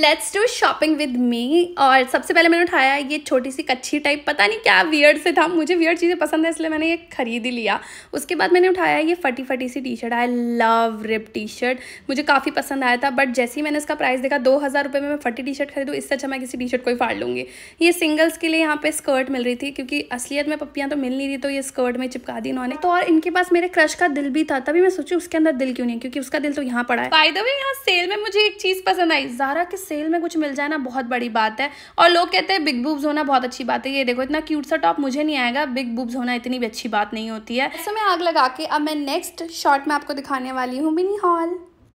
let's do shopping with me और सबसे पहले मैंने उठाया ये छोटी सी कच्ची टाइप पता नहीं क्या वियर्ड से था मुझे वियर्ड चीज़ें पसंद है इसलिए मैंने ये खरीद ही लिया उसके बाद मैंने उठाया ये फटी फटी सी T shirt I love rip T shirt मुझे काफ़ी पसंद आया था बट जैसे ही मैंने इसका प्राइस देखा दो हज़ार रुपये में मैं फटी टी शर्ट खरीदूँ इससे अच्छा मैं किसी टी शर्ट को ही फाड़ लूँगी ये सिंगल्स के लिए यहाँ पर स्कर्ट मिल रही थी क्योंकि असलियत में पप्पियाँ तो मिल नहीं रही तो ये स्कर्ट में चिपका दी इन्होंने तो और इनके पास मेरे क्रश का दिल भी था तभी मैं सोची उसके अंदर दिल क्यों नहीं क्योंकि उसका दिल तो यहाँ पड़ा है फायदा भी यहाँ सेल में मुझे एक चीज़ पसंद आई ज़ारा सेल में कुछ मिल जाए ना बहुत बड़ी बात है और लोग कहते हैं बिग बुब्स होना बहुत अच्छी बात है ये देखो इतना क्यूट सा टॉप मुझे नहीं आएगा बिग बुब्स होना इतनी भी अच्छी बात नहीं होती है ऐसे में आग लगा के अब मैं नेक्स्ट शॉर्ट में आपको दिखाने वाली हूँ मिनी हॉल